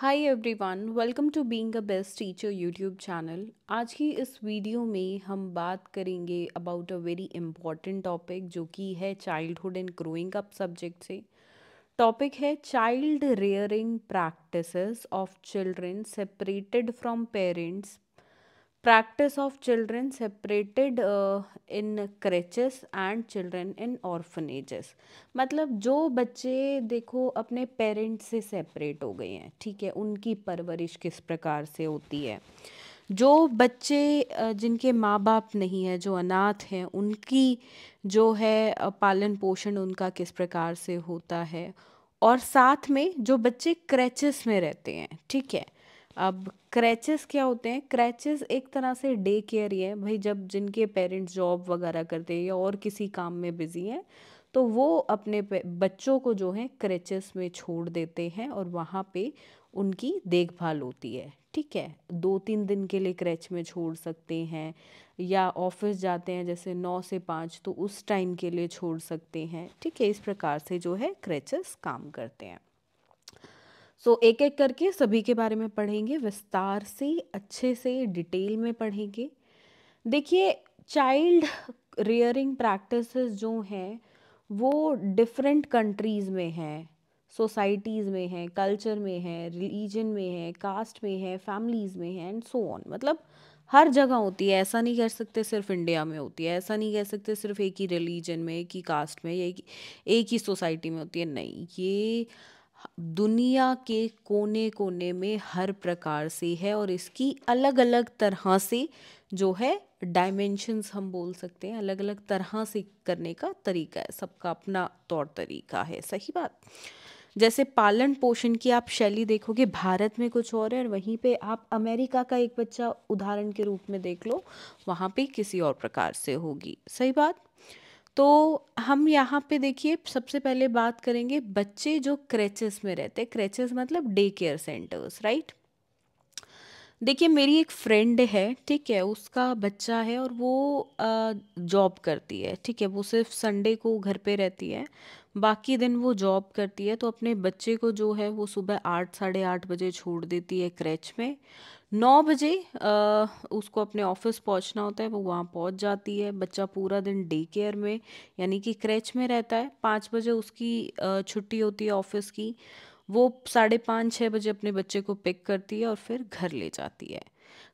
high everyone welcome to being a best teacher YouTube channel आज की इस video में हम बात करेंगे about a very important topic जो कि है childhood and growing up subject से टॉपिक है child rearing practice of children separated from parents practice of children separated in creches and children in orphanages मतलब जो बच्चे देखो अपने पेरेंट्स से सेपरेट हो गए हैं ठीक है उनकी परवरिश किस प्रकार से होती है जो बच्चे जिनके माँ बाप नहीं है जो अनाथ हैं उनकी जो है पालन पोषण उनका किस प्रकार से होता है और साथ में जो बच्चे क्रैचेस में रहते हैं ठीक है अब क्रैचेस क्या होते हैं क्रैचेस एक तरह से डे केयर ही है भाई जब जिनके पेरेंट्स जॉब वगैरह करते हैं या और किसी काम में बिजी हैं तो वो अपने बच्चों को जो है क्रैचेस में छोड़ देते हैं और वहाँ पे उनकी देखभाल होती है ठीक है दो तीन दिन के लिए क्रैच में छोड़ सकते हैं या ऑफिस जाते हैं जैसे नौ से पाँच तो उस टाइम के लिए छोड़ सकते हैं ठीक है इस प्रकार से जो है क्रैचेस काम करते हैं सो एक एक करके सभी के बारे में पढ़ेंगे विस्तार से अच्छे से डिटेल में पढ़ेंगे देखिए चाइल्ड रेयरिंग प्रैक्टिस जो हैं वो डिफरेंट कंट्रीज़ में हैं सोसाइटीज़ में हैं कल्चर में हैं रिलीजन में हैं कास्ट में हैं फैमिलीज़ में हैं एंड सो ऑन मतलब हर जगह होती है ऐसा नहीं कह सकते सिर्फ इंडिया में होती है ऐसा नहीं कह सकते सिर्फ एक ही रिलीजन में एक ही कास्ट में एक ही सोसाइटी में होती है नहीं ये दुनिया के कोने कोने में हर प्रकार से है और इसकी अलग अलग तरह से जो है डायमेंशंस हम बोल सकते हैं अलग अलग तरह से करने का तरीका है सबका अपना तौर तरीका है सही बात जैसे पालन पोषण की आप शैली देखोगे भारत में कुछ और है और वहीं पे आप अमेरिका का एक बच्चा उदाहरण के रूप में देख लो वहाँ पे किसी और प्रकार से होगी सही बात तो हम यहाँ पे देखिए सबसे पहले बात करेंगे बच्चे जो क्रेचेस में रहते हैं क्रेचेस मतलब डे केयर सेंटर्स राइट देखिए मेरी एक फ्रेंड है ठीक है उसका बच्चा है और वो जॉब करती है ठीक है वो सिर्फ संडे को घर पे रहती है बाकी दिन वो जॉब करती है तो अपने बच्चे को जो है वो सुबह आठ साढ़े आठ बजे छोड़ देती है क्रैच में नौ बजे उसको अपने ऑफिस पहुंचना होता है वो वहाँ पहुंच जाती है बच्चा पूरा दिन डे केयर में यानी कि क्रैच में रहता है पाँच बजे उसकी छुट्टी होती है ऑफिस की वो साढ़े पाँच छः बजे अपने बच्चे को पिक करती है और फिर घर ले जाती है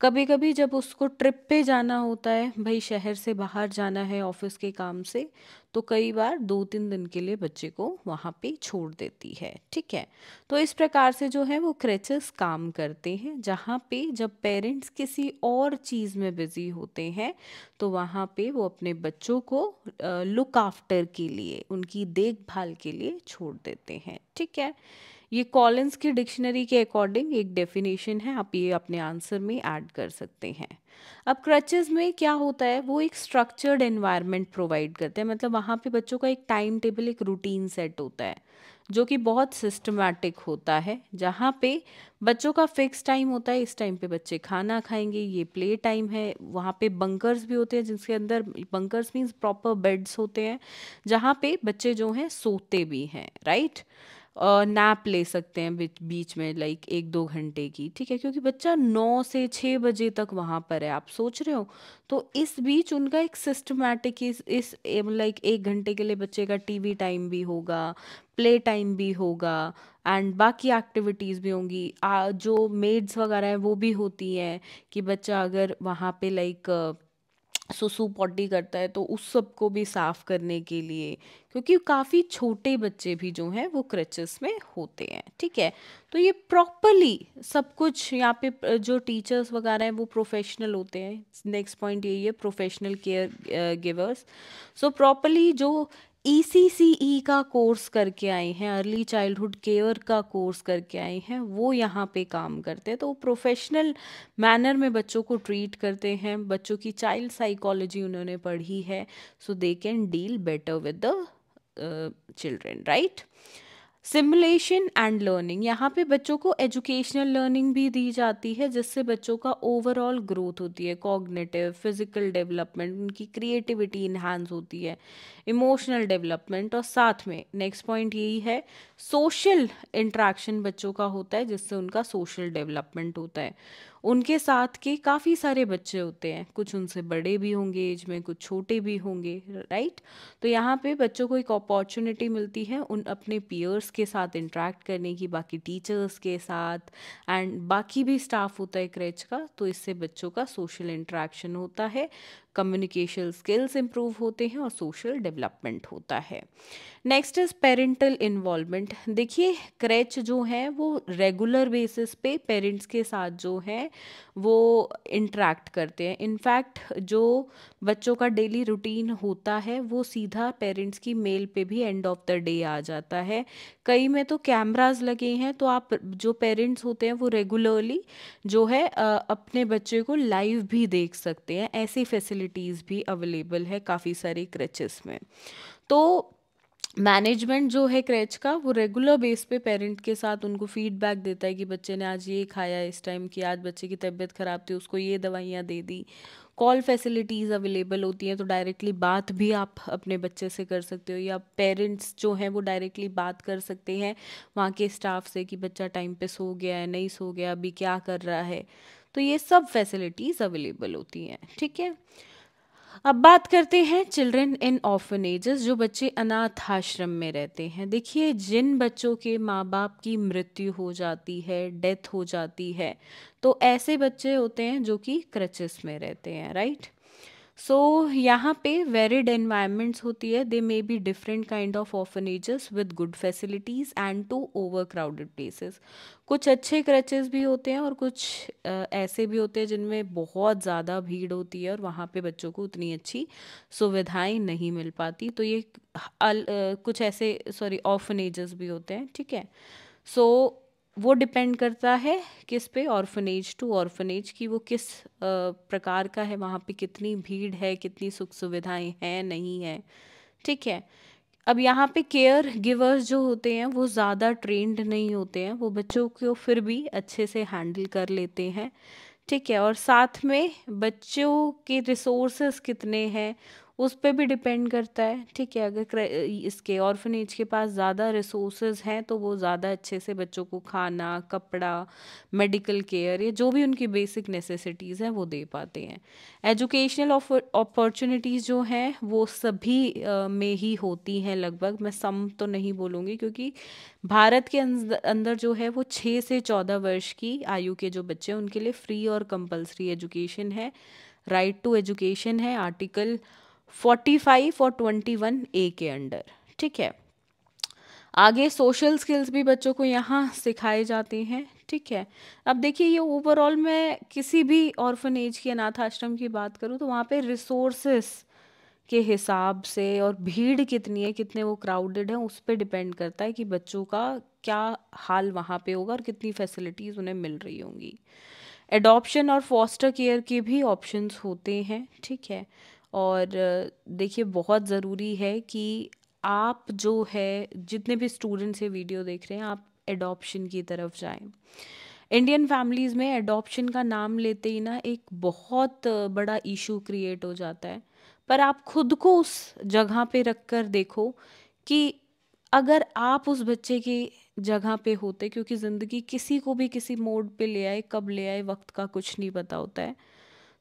कभी कभी जब उसको ट्रिप पे जाना होता है भाई शहर से बाहर जाना है ऑफिस के काम से तो कई बार दो तीन दिन के लिए बच्चे को वहाँ पे छोड़ देती है ठीक है तो इस प्रकार से जो है वो क्रेचेस काम करते हैं जहाँ पे जब पेरेंट्स किसी और चीज़ में बिजी होते हैं तो वहाँ पे वो अपने बच्चों को लुक आफ्टर के लिए उनकी देखभाल के लिए छोड़ देते हैं ठीक है ये कॉलिंस की डिक्शनरी के अकॉर्डिंग एक डेफिनेशन है आप ये अपने आंसर में ऐड कर सकते हैं अब क्रचेज में क्या होता है वो एक स्ट्रक्चर्ड एनवायरनमेंट प्रोवाइड करते हैं मतलब वहाँ पे बच्चों का एक टाइम टेबल एक रूटीन सेट होता है जो कि बहुत सिस्टमैटिक होता है जहाँ पे बच्चों का फिक्स टाइम होता है इस टाइम पे बच्चे खाना खाएंगे ये प्ले टाइम है वहाँ पे बंकर्स भी होते हैं जिसके अंदर बंकर्स मीन्स प्रॉपर बेड्स होते हैं जहाँ पे बच्चे जो हैं सोते भी हैं राइट नैप ले सकते हैं बीच में लाइक एक दो घंटे की ठीक है क्योंकि बच्चा नौ से छः बजे तक वहाँ पर है आप सोच रहे हो तो इस बीच उनका एक सिस्टमैटिक इस, इस लाइक एक घंटे के लिए बच्चे का टीवी टाइम भी होगा प्ले टाइम भी होगा एंड बाकी एक्टिविटीज़ भी होंगी जो मेड्स वगैरह हैं वो भी होती हैं कि बच्चा अगर वहाँ पे लाइक सुसु पॉटी करता है तो उस सब को भी साफ करने के लिए क्योंकि काफ़ी छोटे बच्चे भी जो हैं वो क्रचेस में होते हैं ठीक है तो ये प्रॉपरली सब कुछ यहाँ पे जो टीचर्स वगैरह हैं वो प्रोफेशनल होते हैं नेक्स्ट पॉइंट यही है professional care givers so properly जो ई e e का कोर्स करके आए हैं अर्ली चाइल्डहुड केयर का कोर्स करके आए हैं वो यहाँ पे काम करते हैं तो वो प्रोफेशनल मैनर में बच्चों को ट्रीट करते हैं बच्चों की चाइल्ड साइकोलॉजी उन्होंने पढ़ी है so they can deal better with the children right simulation and learning यहाँ पे बच्चों को एजुकेशनल लर्निंग भी दी जाती है जिससे बच्चों का ओवरऑल ग्रोथ होती है कॉग्निटिव फिजिकल डेवलपमेंट उनकी क्रिएटिविटी इन्हांस होती है इमोशनल डेवलपमेंट और साथ में नेक्स्ट पॉइंट यही है सोशल इंट्रैक्शन बच्चों का होता है जिससे उनका सोशल डेवलपमेंट होता है उनके साथ के काफ़ी सारे बच्चे होते हैं कुछ उनसे बड़े भी होंगे एज में कुछ छोटे भी होंगे राइट तो यहाँ पे बच्चों को एक अपॉर्चुनिटी मिलती है उन अपने पीयर्स के साथ इंट्रैक्ट करने की बाकी टीचर्स के साथ एंड बाकी भी स्टाफ होता है क्रेच का तो इससे बच्चों का सोशल इंट्रैक्शन होता है कम्युनिकेशन स्किल्स इंप्रूव होते हैं और सोशल डेवलपमेंट होता है नेक्स्ट इज पेरेंटल इन्वॉल्वमेंट देखिए क्रैच जो है वो रेगुलर बेसिस पे पेरेंट्स के साथ जो है वो इंट्रैक्ट करते हैं इनफैक्ट जो बच्चों का डेली रूटीन होता है वो सीधा पेरेंट्स की मेल पे भी एंड ऑफ द डे आ जाता है कई में तो कैमराज लगे हैं तो आप जो पेरेंट्स होते हैं वो रेगुलरली जो है अपने बच्चे को लाइव भी देख सकते हैं ऐसी फैसिलिटी फैसिलिटीज़ भी अवेलेबल है काफ़ी सारी क्रेचेस में तो मैनेजमेंट जो है क्रेच का वो रेगुलर बेस पे पेरेंट के साथ उनको फीडबैक देता है कि बच्चे ने आज ये खाया इस टाइम कि आज बच्चे की तबीयत ख़राब थी उसको ये दवाइयाँ दे दी कॉल फैसिलिटीज़ अवेलेबल होती हैं तो डायरेक्टली बात भी आप अपने बच्चे से कर सकते हो या पेरेंट्स जो हैं वो डायरेक्टली बात कर सकते हैं वहाँ के स्टाफ से कि बच्चा टाइम पे सो गया है नहीं सो गया अभी क्या कर रहा है तो ये सब फैसिलिटीज़ अवेलेबल होती हैं ठीक है अब बात करते हैं चिल्ड्रन इन ऑफनेजेस जो बच्चे अनाथ आश्रम में रहते हैं देखिए जिन बच्चों के माँ बाप की मृत्यु हो जाती है डेथ हो जाती है तो ऐसे बच्चे होते हैं जो कि क्रचेस में रहते हैं राइट सो यहाँ पे वेरिड एनवायरमेंट्स होती है they may be different kind of orphanages with good facilities and to over crowded places कुछ अच्छे क्रचेस भी होते हैं और कुछ ऐसे भी होते हैं जिनमें बहुत ज़्यादा भीड़ होती है और वहाँ पे बच्चों को उतनी अच्छी सुविधाएं नहीं मिल पाती तो ये अल, कुछ ऐसे सॉरी ऑफनेजेस भी होते हैं ठीक है सो so, वो डिपेंड करता है किस पे ऑर्फनेज टू ऑर्फनेज कि वो किस प्रकार का है वहाँ पे कितनी भीड़ है कितनी सुख सुविधाएं हैं नहीं है ठीक है अब यहाँ पे केयर गिवर्स जो होते हैं वो ज़्यादा ट्रेंड नहीं होते हैं वो बच्चों को फिर भी अच्छे से हैंडल कर लेते हैं ठीक है और साथ में बच्चों के रिसोर्सेस कितने हैं उस पर भी डिपेंड करता है ठीक है अगर इसके ऑर्फनेज के पास ज़्यादा रिसोर्सेज हैं तो वो ज़्यादा अच्छे से बच्चों को खाना कपड़ा मेडिकल केयर या जो भी उनकी बेसिक नेसेसिटीज़ हैं वो दे पाते हैं एजुकेशनल अपॉर्चुनिटीज़ जो हैं वो सभी में ही होती हैं लगभग मैं सम तो नहीं बोलूँगी क्योंकि भारत के अंदर जो है वो छः से चौदह वर्ष की आयु के जो बच्चे हैं उनके लिए फ्री और कंपलसरी एजुकेशन है राइट टू एजुकेशन है आर्टिकल फोर्टी फाइव और ट्वेंटी वन ए के अंडर ठीक है आगे सोशल स्किल्स भी बच्चों को यहाँ सिखाए जाते हैं ठीक है अब देखिए ये ओवरऑल मैं किसी भी ऑर्फन एज की अनाथ आश्रम की बात करूँ तो वहाँ पे रिसोर्सेस के हिसाब से और भीड़ कितनी है कितने वो क्राउडेड है उस पर डिपेंड करता है कि बच्चों का क्या हाल वहाँ पे होगा और कितनी फैसिलिटीज़ उन्हें मिल रही होंगी एडॉप्शन और फॉस्टर केयर के भी ऑप्शंस होते हैं ठीक है और देखिए बहुत ज़रूरी है कि आप जो है जितने भी स्टूडेंट्स ये वीडियो देख रहे हैं आप एडॉप्शन की तरफ जाएं इंडियन फैमिलीज़ में एडॉप्शन का नाम लेते ही ना एक बहुत बड़ा इशू क्रिएट हो जाता है पर आप खुद को उस जगह पे रख कर देखो कि अगर आप उस बच्चे की जगह पे होते क्योंकि ज़िंदगी किसी को भी किसी मोड पे ले आए कब ले आए वक्त का कुछ नहीं पता होता है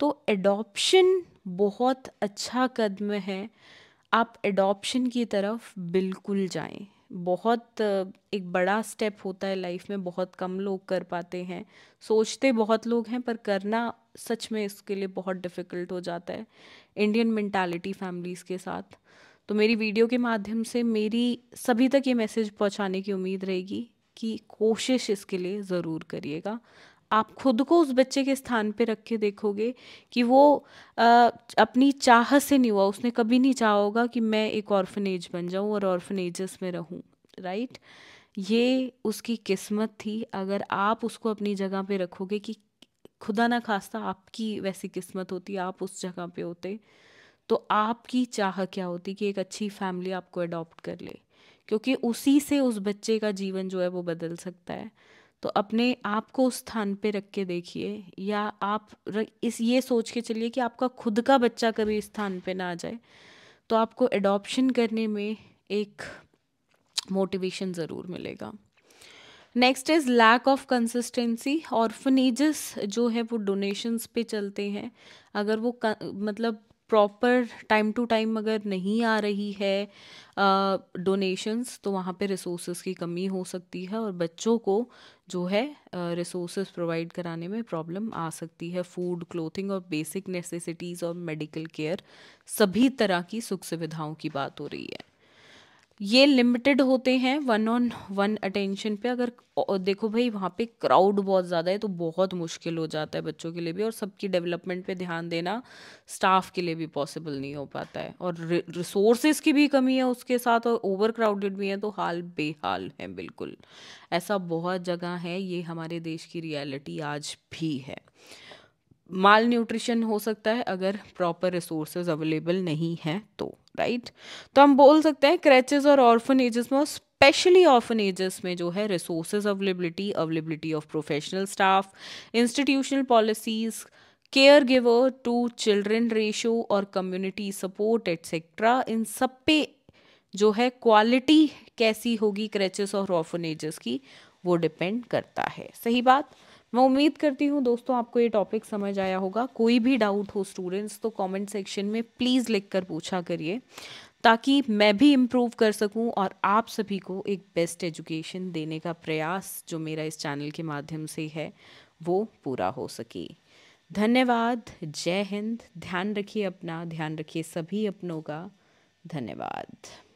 तो एडॉप्शन बहुत अच्छा कदम है आप एडॉप्शन की तरफ बिल्कुल जाएं बहुत एक बड़ा स्टेप होता है लाइफ में बहुत कम लोग कर पाते हैं सोचते बहुत लोग हैं पर करना सच में इसके लिए बहुत डिफ़िकल्ट हो जाता है इंडियन मेंटालिटी फैमिलीज़ के साथ तो मेरी वीडियो के माध्यम से मेरी सभी तक ये मैसेज पहुंचाने की उम्मीद रहेगी कि कोशिश इसके लिए ज़रूर करिएगा आप खुद को उस बच्चे के स्थान पे रख के देखोगे कि वो आ, अपनी चाह से नहीं हुआ उसने कभी नहीं चाह होगा कि मैं एक ऑर्फनेज बन जाऊँ और ऑर्फनेजेस में रहूँ राइट ये उसकी किस्मत थी अगर आप उसको अपनी जगह पे रखोगे कि खुदा ना खास्ता आपकी वैसी किस्मत होती आप उस जगह पे होते तो आपकी चाह क्या होती कि एक अच्छी फैमिली आपको अडॉप्ट कर ले क्योंकि उसी से उस बच्चे का जीवन जो है वो बदल सकता है तो अपने आप को उस स्थान पे रख के देखिए या आप इस ये सोच के चलिए कि आपका खुद का बच्चा कभी इस स्थान पे ना आ जाए तो आपको एडॉप्शन करने में एक मोटिवेशन ज़रूर मिलेगा next is lack of consistency orphanages जो है वो डोनेशंस पे चलते हैं अगर वो मतलब प्रॉपर टाइम टू टाइम अगर नहीं आ रही है डोनेशंस तो वहाँ पे रिसोर्सेज की कमी हो सकती है और बच्चों को जो है रिसोर्सेज प्रोवाइड कराने में प्रॉब्लम आ सकती है फूड क्लोथिंग और बेसिक नेसेसिटीज़ और मेडिकल केयर सभी तरह की सुख सुविधाओं की बात हो रही है ये लिमिटेड होते हैं वन ऑन वन अटेंशन पे अगर देखो भाई वहाँ पे क्राउड बहुत ज़्यादा है तो बहुत मुश्किल हो जाता है बच्चों के लिए भी और सबकी डेवलपमेंट पे ध्यान देना स्टाफ के लिए भी पॉसिबल नहीं हो पाता है और रिसोर्सेज की भी कमी है उसके साथ और ओवर क्राउडेड भी है तो हाल बेहाल है बिल्कुल ऐसा बहुत जगह है ये हमारे देश की रियलिटी आज भी है माल न्यूट्रिशन हो सकता है अगर प्रॉपर रिसोर्सेज अवेलेबल नहीं है तो राइट तो हम बोल सकते हैं क्रैचेज और ऑर्फन एजेस में और स्पेशली ऑर्फन एजेस में जो है resources availability availability of professional staff institutional policies care giver to children ratio और कम्युनिटी सपोर्ट एट्सेट्रा इन सब पे जो है क्वालिटी कैसी होगी क्रैचेस और ऑफनेजेस की वो डिपेंड करता है सही बात मैं उम्मीद करती हूँ दोस्तों आपको ये टॉपिक समझ आया होगा कोई भी डाउट हो स्टूडेंट्स तो कमेंट सेक्शन में प्लीज़ लिख कर पूछा करिए ताकि मैं भी इम्प्रूव कर सकूँ और आप सभी को एक बेस्ट एजुकेशन देने का प्रयास जो मेरा इस चैनल के माध्यम से है वो पूरा हो सके धन्यवाद जय हिंद ध्यान रखिए अपना ध्यान रखिए सभी अपनों का धन्यवाद